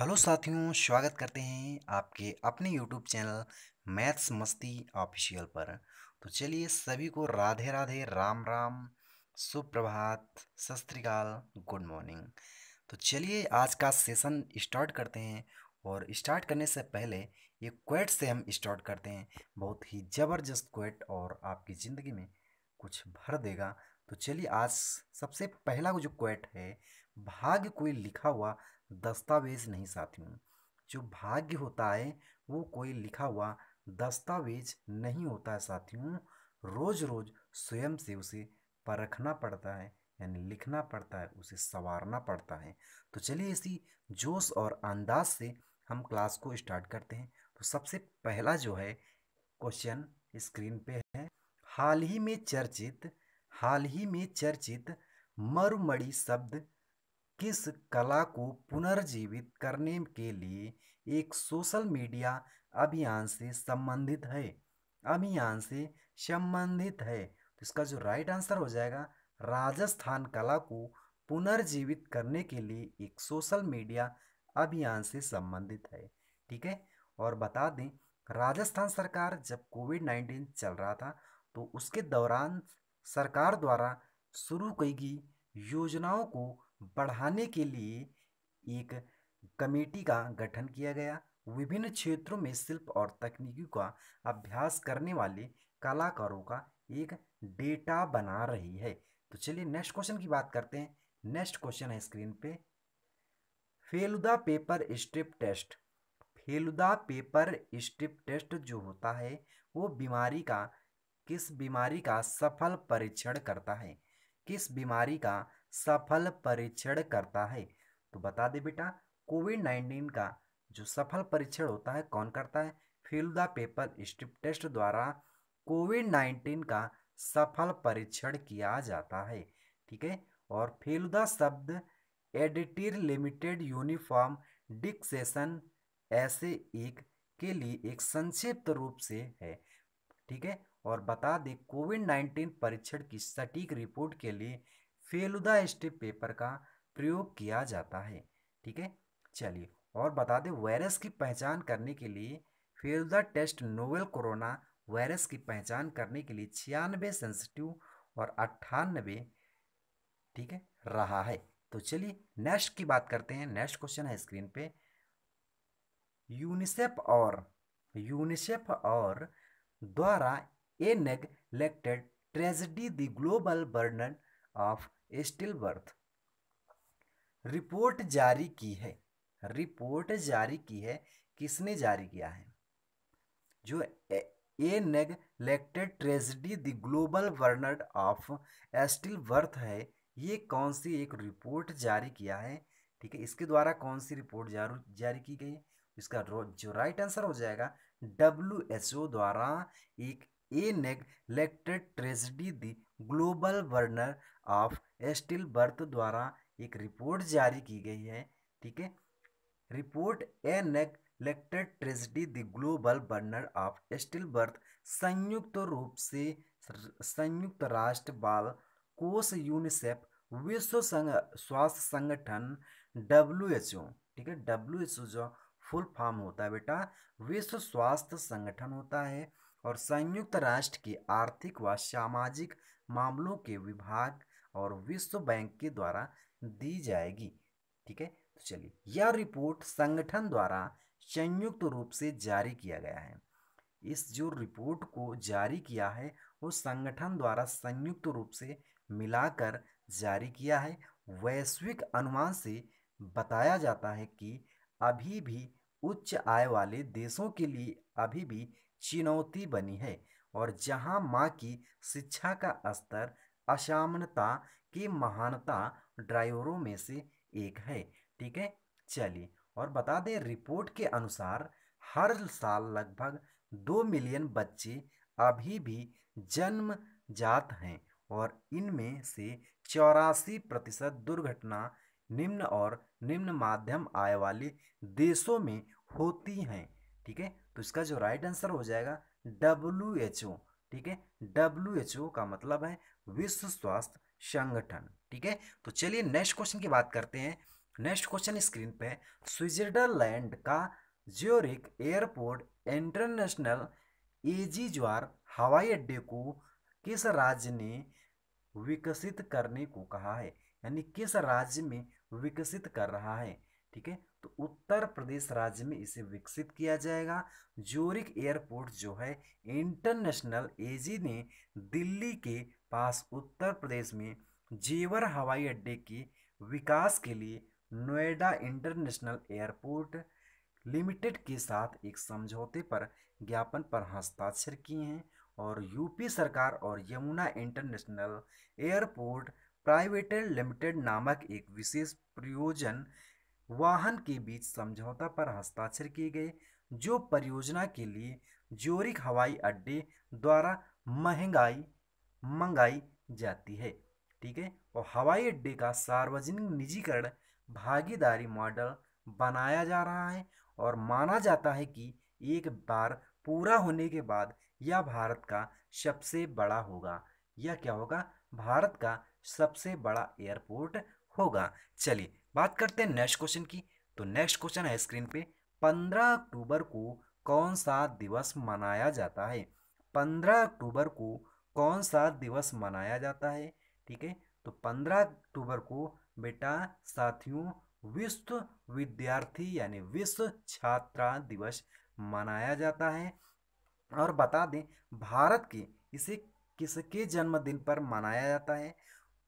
Hello साथियों स्वागत करते हैं आपके अपने YouTube channel maths Masti official पर तो चलिए सभी को राधे राधे राम राम सुप्रभात सस्त्रीकाल गुड मॉर्निंग तो चलिए आज का सेशन स्टार्ट करते हैं और स्टार्ट करने से पहले ये क्वेट से हम स्टार्ट करते हैं बहुत ही ज़बरदस्त क्वेट और आपकी ज़िंदगी में कुछ भर देगा तो चलिए आज सबसे पहला जो क्वेट है भाग्य कोई लिखा हुआ दस्तावेज नहीं साथियों जो भाग्य होता है वो कोई लिखा हुआ दस्तावेज नहीं होता है साथियों रोज रोज स्वयं से उसे परखना पड़ता है यानी लिखना पड़ता है उसे संवारना पड़ता है तो चलिए इसी जोश और अंदाज से हम क्लास को स्टार्ट करते हैं तो सबसे पहला जो है क्वेश्चन स्क्रीन पे है हाल ही में चर्चित हाल ही में चर्चित मरुमड़ी शब्द किस कला को पुनर्जीवित करने के लिए एक सोशल मीडिया अभियान से संबंधित है अभियान से संबंधित है तो इसका जो राइट आंसर हो जाएगा राजस्थान कला को पुनर्जीवित करने के लिए एक सोशल मीडिया अभियान से संबंधित है ठीक है और बता दें राजस्थान सरकार जब कोविड नाइन्टीन चल रहा था तो उसके दौरान सरकार द्वारा शुरू की गई योजनाओं को बढ़ाने के लिए एक कमेटी का गठन किया गया विभिन्न क्षेत्रों में शिल्प और तकनीकी का अभ्यास करने वाले कलाकारों का एक डेटा बना रही है तो चलिए नेक्स्ट क्वेश्चन की बात करते हैं नेक्स्ट क्वेश्चन है स्क्रीन पे Feluda paper strip test Feluda paper strip test जो होता है वो बीमारी का किस बीमारी का सफल परीक्षण करता है किस बीमारी का सफल परीक्षण करता है तो बता दे बेटा कोविड नाइन्टीन का जो सफल परीक्षण होता है कौन करता है Feluda paper strip test द्वारा कोविड नाइन्टीन का सफल परीक्षण किया जाता है ठीक है और फिल द शब्द एडिटिर लिमिटेड यूनिफॉर्म डिक्सेशन ऐसे एक के लिए एक संक्षिप्त रूप से है ठीक है और बता दें कोविड नाइन्टीन परीक्षण की सटीक रिपोर्ट के लिए फेलुदा स्टेप पेपर का प्रयोग किया जाता है ठीक है चलिए और बता दें वायरस की पहचान करने के लिए Feluda test novel corona virus की पहचान करने के लिए छियानवे सेंसिटिव और अट्ठानबे ठीक है रहा है तो चलिए नेक्स्ट की बात करते हैं नेक्स्ट क्वेश्चन है स्क्रीन पे यूनिसेफ और यूनिसेफ और द्वारा A neglected tragedy, the global burden of stillbirth. Report जारी की है रिपोर्ट जारी की है किसने जारी किया है जो a neglected tragedy the global वर्नर ऑफ स्टिल बर्थ है ये कौन सी एक रिपोर्ट जारी किया है ठीक है इसके द्वारा कौन सी रिपोर्ट जारी की गई है इसका जो राइट आंसर हो जाएगा डब्ल्यू एच ओ द्वारा एक ए नेग lectured tragedy the global burden of stillbirth द्वारा एक रिपोर्ट जारी की गई है ठीक है रिपोर्ट ए नेग lectured tragedy the global burden of stillbirth संयुक्त रूप से संयुक्त राष्ट्र बाल कोष यूनिसेफ विश्व संग स्वास्थ्य संगठन डब्ल्यू एच ओ ठीक है डब्ल्यू एच ओ जो फुल फॉर्म होता है बेटा विश्व स्वास्थ्य संगठन होता है और संयुक्त राष्ट्र के आर्थिक व सामाजिक मामलों के विभाग और विश्व बैंक के द्वारा दी जाएगी ठीक है तो चलिए यह रिपोर्ट संगठन द्वारा संयुक्त रूप से जारी किया गया है इस जो रिपोर्ट को जारी किया है वो संगठन द्वारा संयुक्त रूप से मिलाकर जारी किया है वैश्विक अनुमान से बताया जाता है कि अभी भी उच्च आय वाले देशों के लिए अभी भी चुनौती बनी है और जहां माँ की शिक्षा का स्तर असामनता की महानता ड्राइवरों में से एक है ठीक है चलिए और बता दें रिपोर्ट के अनुसार हर साल लगभग दो मिलियन बच्चे अभी भी जन्म जात हैं और इनमें से चौरासी प्रतिशत दुर्घटना निम्न और निम्न माध्यम आय वाले देशों में होती हैं ठीक है तो इसका जो राइट आंसर हो जाएगा डब्ल्यू एच ओ ठीक है डब्ल्यू एच ओ का मतलब है विश्व स्वास्थ्य संगठन ठीक है तो चलिए नेक्स्ट क्वेश्चन की बात करते हैं नेक्स्ट क्वेश्चन स्क्रीन पे है स्विट्जरलैंड का ज्योरिक एयरपोर्ट इंटरनेशनल एजी ज्वार हवाई अड्डे को किस राज्य ने विकसित करने को कहा है यानी किस राज्य में विकसित कर रहा है ठीक है तो उत्तर प्रदेश राज्य में इसे विकसित किया जाएगा जोरिक एयरपोर्ट जो है इंटरनेशनल एजी ने दिल्ली के पास उत्तर प्रदेश में जेवर हवाई अड्डे के विकास के लिए नोएडा इंटरनेशनल एयरपोर्ट लिमिटेड के साथ एक समझौते पर ज्ञापन पर हस्ताक्षर किए हैं और यूपी सरकार और Yamuna international airport private limited नामक एक विशेष प्रयोजन वाहन के बीच समझौता पर हस्ताक्षर किए गए जो परियोजना के लिए जोरिक हवाई अड्डे द्वारा महंगाई मंगाई जाती है ठीक है और हवाई अड्डे का सार्वजनिक निजीकरण भागीदारी मॉडल बनाया जा रहा है और माना जाता है कि एक बार पूरा होने के बाद यह भारत का सबसे बड़ा होगा यह क्या होगा भारत का सबसे बड़ा एयरपोर्ट होगा चलिए बात करते हैं नेक्स्ट क्वेश्चन की तो नेक्स्ट क्वेश्चन है स्क्रीन पे पंद्रह अक्टूबर को कौन सा दिवस मनाया जाता है पंद्रह अक्टूबर को कौन सा दिवस मनाया जाता है ठीक है तो पंद्रह अक्टूबर को बेटा साथियों विश्व विद्यार्थी यानी विश्व छात्रा दिवस मनाया जाता है और बता दें भारत के इसे किसके जन्मदिन पर मनाया जाता है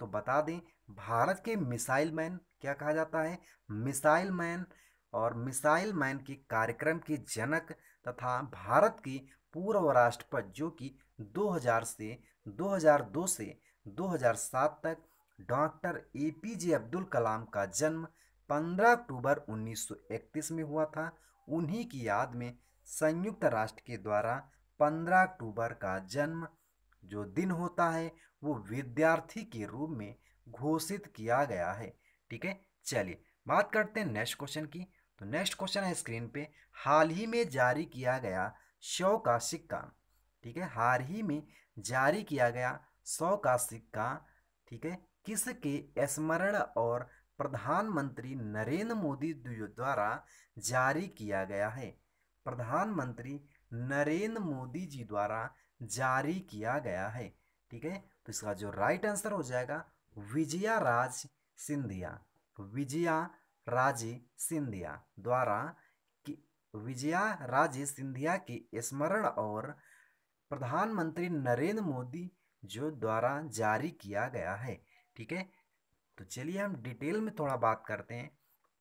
तो बता दें भारत के मिसाइल मैन क्या कहा जाता है मिसाइल मैन और मिसाइल मैन के कार्यक्रम के जनक तथा भारत के पूर्व राष्ट्रपति जो कि 2000 से 2002 से 2007 तक doctor A P J Abdul Kalam का जन्म 15 अक्टूबर 1931 में हुआ था उन्हीं की याद में संयुक्त राष्ट्र के द्वारा 15 अक्टूबर का जन्म जो दिन होता है वो विद्यार्थी के रूप में घोषित किया गया है ठीक है चलिए बात करते हैं नेक्स्ट क्वेश्चन की तो नेक्स्ट क्वेश्चन है स्क्रीन पे हाल ही में जारी किया गया सौ का सिक्का ठीक है हाल ही में जारी किया गया सौ का सिक्का ठीक है किसके स्मरण और प्रधानमंत्री नरेंद्र मोदी द्वारा जारी किया गया है प्रधानमंत्री नरेंद्र मोदी जी द्वारा जारी किया गया है ठीक है तो इसका जो राइट आंसर हो जाएगा विजया राज सिंधिया विजया राजे सिंधिया द्वारा कि विजया राजे सिंधिया के स्मरण और प्रधानमंत्री नरेंद्र मोदी जो द्वारा जारी किया गया है ठीक है तो चलिए हम डिटेल में थोड़ा बात करते हैं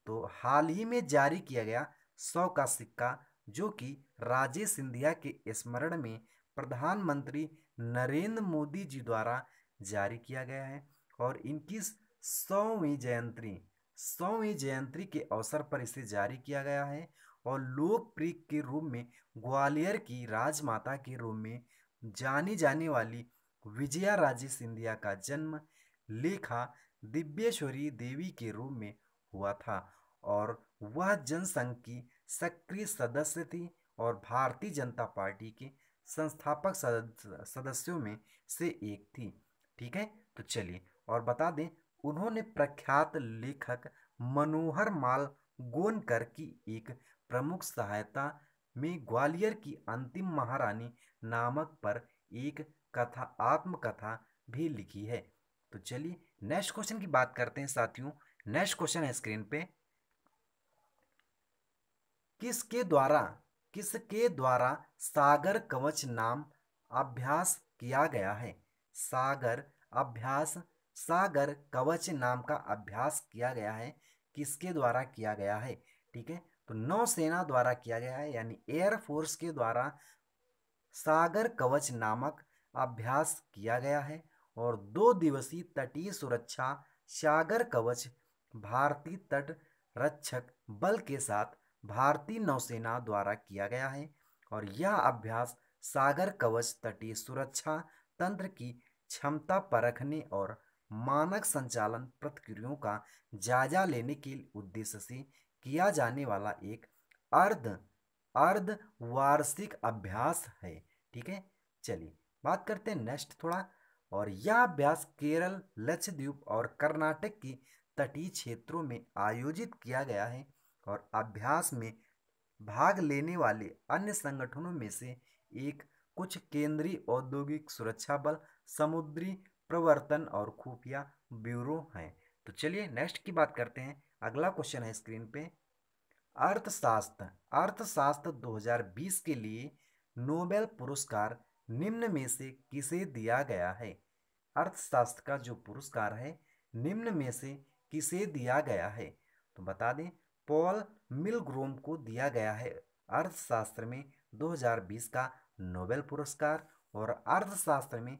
तो हाल ही में जारी किया गया सौ का सिक्का जो कि राजे सिंधिया के स्मरण में प्रधानमंत्री नरेंद्र मोदी जी द्वारा जारी किया गया है और इनकी सौवीं जयंती सौवीं जयंती के अवसर पर इसे जारी किया गया है और लोकप्रिय के रूप में ग्वालियर की राजमाता के रूप में जानी जाने वाली विजया राजे सिंधिया का जन्म लेखा दिव्येश्वरी देवी के रूप में हुआ था और वह जनसंघ की सक्रिय सदस्य थी और भारतीय जनता पार्टी के संस्थापक सदस्यों में से एक थी ठीक है तो चलिए और बता दें उन्होंने प्रख्यात लेखक मनोहर माल गोनकर की एक प्रमुख सहायता में ग्वालियर की अंतिम महारानी नामक पर एक कथा आत्मकथा भी लिखी है तो चलिए नेक्स्ट क्वेश्चन की बात करते हैं साथियों नेक्स्ट क्वेश्चन है स्क्रीन पे किसके द्वारा किसके द्वारा सागर कवच नाम अभ्यास किया गया है सागर अभ्यास सागर कवच नाम का अभ्यास किया गया है किसके द्वारा किया गया है ठीक है तो नौसेना द्वारा किया गया है यानी एयरफोर्स के द्वारा सागर कवच नामक अभ्यास किया गया है और दो दिवसीय तटीय सुरक्षा सागर कवच भारतीय तट रक्षक बल के साथ भारतीय नौसेना द्वारा किया गया है और यह अभ्यास सागर कवच तटीय सुरक्षा तंत्र की क्षमता परखने और मानक संचालन प्रतिक्रियाओं का जायजा लेने के उद्देश्य से किया जाने वाला एक अर्ध अर्ध वार्षिक अभ्यास है ठीक है चलिए बात करते हैं नेक्स्ट थोड़ा और यह अभ्यास केरल लक्षद्वीप और कर्नाटक के तटीय क्षेत्रों में आयोजित किया गया है और अभ्यास में भाग लेने वाले अन्य संगठनों में से एक कुछ केंद्रीय औद्योगिक सुरक्षा बल समुद्री प्रवर्तन और खुफिया ब्यूरो हैं तो चलिए नेक्स्ट की बात करते हैं अगला क्वेश्चन है स्क्रीन पे अर्थशास्त्र अर्थशास्त्र 2020 के लिए नोबेल पुरस्कार निम्न में से किसे दिया गया है अर्थशास्त्र का जो पुरस्कार है निम्न में से किसे दिया गया है तो बता दें पॉल मिलग्रोम को दिया गया है अर्थशास्त्र में 2020 का नोबेल पुरस्कार और अर्थशास्त्र में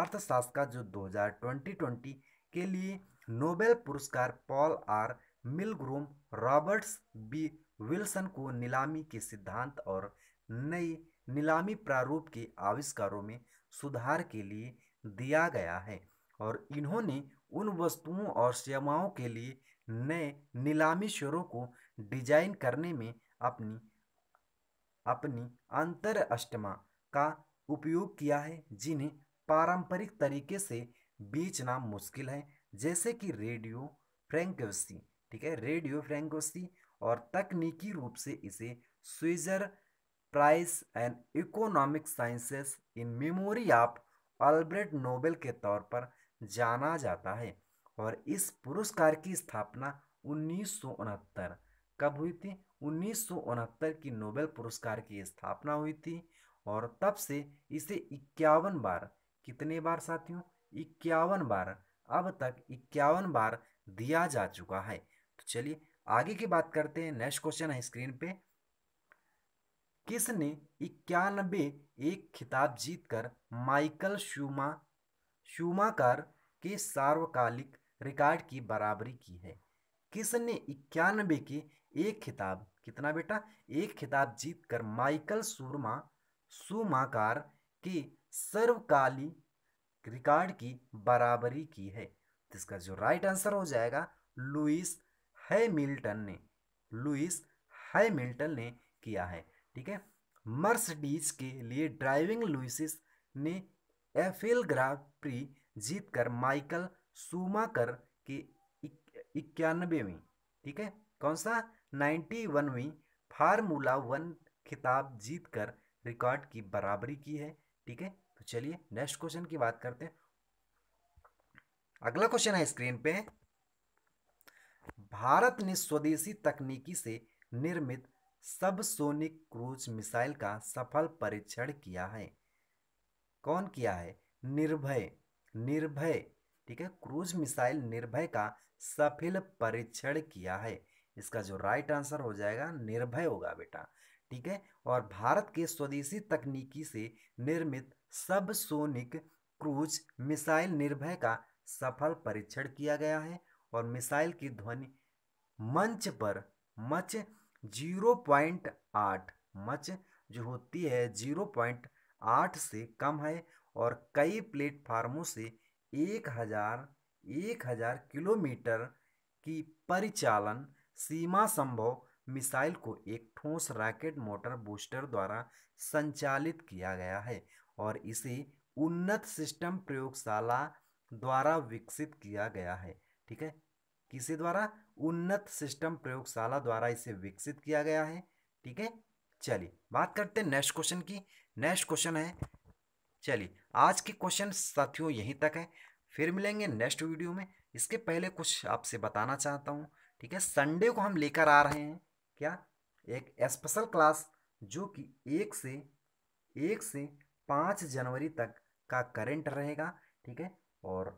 अर्थशास्त्र का जो 2020 के लिए नोबेल पुरस्कार Paul R Milgrom Roberts B Wilson को नीलामी के सिद्धांत और नई नीलामी प्रारूप के आविष्कारों में सुधार के लिए दिया गया है और इन्होंने उन वस्तुओं और सेवाओं के लिए नए नीलामी शोरों को डिजाइन करने में अपनी अपनी अंतरअष्टमा का उपयोग किया है जिन्हें पारंपरिक तरीके से बेचना मुश्किल है जैसे कि रेडियो फ्रेंकोसी ठीक है रेडियो फ्रेंकोसी और तकनीकी रूप से इसे Sveriges prize and economic sciences in memory of Alfred Nobel के तौर पर जाना जाता है और इस पुरस्कार की स्थापना उन्नीस कब हुई थी उन्नीस की नोबेल पुरस्कार की स्थापना हुई थी और तब से इसे इक्यावन बार कितने बार साथियों इक्यावन बार अब तक इक्यावन बार दिया जा चुका है तो चलिए आगे की बात करते हैं नेक्स्ट क्वेश्चन है स्क्रीन पे किसने इक्यानबे एक खिताब जीतकर माइकल शुमा शुमाकर के सार्वकालिक रिकॉर्ड की बराबरी की है किसने इक्यानबे के एक खिताब कितना बेटा एक खिताब जीतकर माइकल सूरमा सुमाकार कि सर्वकाली रिकॉर्ड की बराबरी की है जिसका जो राइट आंसर हो जाएगा लुइस हैमिल्टन ने लुइस हैमिल्टन ने किया है ठीक है मर्सडीज के लिए ड्राइविंग लुइसिस ने एफिल ग्रा प्री जीत कर माइकल सूमाकर के इक्यानवेवीं ठीक है कौन सा नाइन्टी वनवीं फार्मूला वन खिताब जीत कर रिकॉर्ड की बराबरी की है ठीक है तो चलिए नेक्स्ट क्वेश्चन की बात करते हैं अगला क्वेश्चन है स्क्रीन पे भारत ने स्वदेशी तकनीकी से निर्मित सबसोनिक क्रूज मिसाइल का सफल परीक्षण किया है कौन किया है निर्भय निर्भय ठीक है क्रूज मिसाइल निर्भय का सफल परीक्षण किया है इसका जो राइट आंसर हो जाएगा निर्भय होगा बेटा ठीक है और भारत के स्वदेशी तकनीकी से निर्मित सब सोनिक क्रूज मिसाइल निर्भय का सफल परीक्षण किया गया है और मिसाइल की ध्वनि मंच पर मच जीरो पॉइंट आठ मच जो होती है जीरो पॉइंट आठ से कम है और कई प्लेटफार्मों से एक हजार एक हजार किलोमीटर की परिचालन सीमा संभव मिसाइल को एक ठोस रॉकेट मोटर बूस्टर द्वारा संचालित किया गया है और इसे उन्नत सिस्टम प्रयोगशाला द्वारा विकसित किया गया है ठीक है किसी द्वारा उन्नत सिस्टम प्रयोगशाला द्वारा इसे विकसित किया गया है ठीक है चलिए बात करते हैं नेक्स्ट क्वेश्चन की नेक्स्ट क्वेश्चन है चलिए आज के क्वेश्चन साथियों यहीं तक है फिर मिलेंगे नेक्स्ट वीडियो में इसके पहले कुछ आपसे बताना चाहता हूँ ठीक है संडे को हम लेकर आ रहे हैं क्या एक स्पेशल क्लास जो कि एक से एक से पाँच जनवरी तक का करेंट रहेगा ठीक है और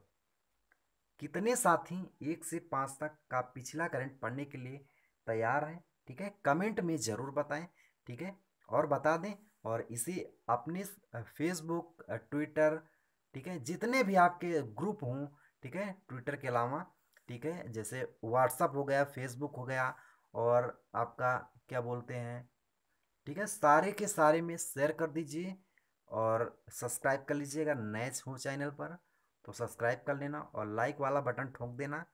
कितने साथी एक से पाँच तक का पिछला करंट पढ़ने के लिए तैयार हैं ठीक है कमेंट में ज़रूर बताएं ठीक है और बता दें और इसे अपने फेसबुक ट्विटर ठीक है जितने भी आपके ग्रुप हों ठीक है ट्विटर के अलावा ठीक है जैसे व्हाट्सअप हो गया फेसबुक हो गया और आपका क्या बोलते हैं ठीक है सारे के सारे में शेयर कर दीजिए और सब्सक्राइब कर लीजिएगा नए हो चैनल पर तो सब्सक्राइब कर लेना और लाइक वाला बटन ठोंक देना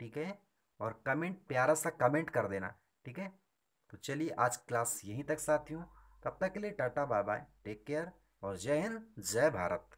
ठीक है और कमेंट प्यारा सा कमेंट कर देना ठीक है तो चलिए आज क्लास यहीं तक साथियों तब तक के लिए tata bye bye take care और जय हिंद जय भारत